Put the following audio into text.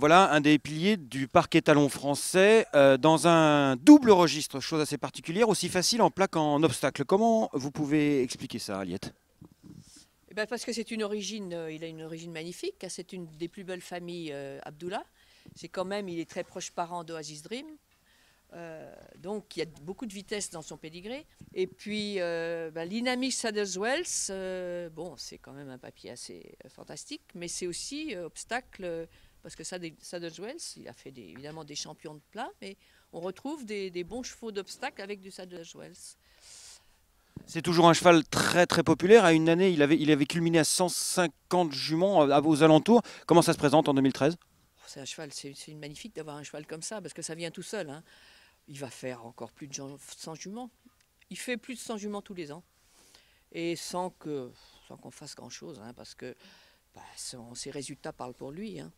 Voilà un des piliers du parc étalon français euh, dans un double registre, chose assez particulière, aussi facile en plaque qu'en obstacle. Comment vous pouvez expliquer ça, Aliette eh ben, Parce que c'est une origine, euh, il a une origine magnifique, hein, c'est une des plus belles familles euh, Abdullah. C'est quand même, il est très proche parent d'Oasis Dream. donc il y a beaucoup de vitesse dans son pédigré. Et puis ben, Saddleswells, Wells, bon, c'est quand même un papier assez fantastique, mais c'est aussi obstacle parce que Saddles Wells, il a fait évidemment des champions de plat, mais on retrouve des, bons chevaux d'obstacle avec du Saddles Wells. C'est toujours un cheval très très populaire. À une année, il avait, il avait culminé à 150 juments euh, aux alentours. Comment ça se présente en 2013 C'est un cheval, c'est magnifique d'avoir un cheval comme ça, parce que ça vient tout seul. Hein. Il va faire encore plus de 100 juments. Il fait plus de 100 juments tous les ans. Et sans qu'on qu'on fasse grand-chose, hein, parce que bah, ses résultats parlent pour lui. Hein.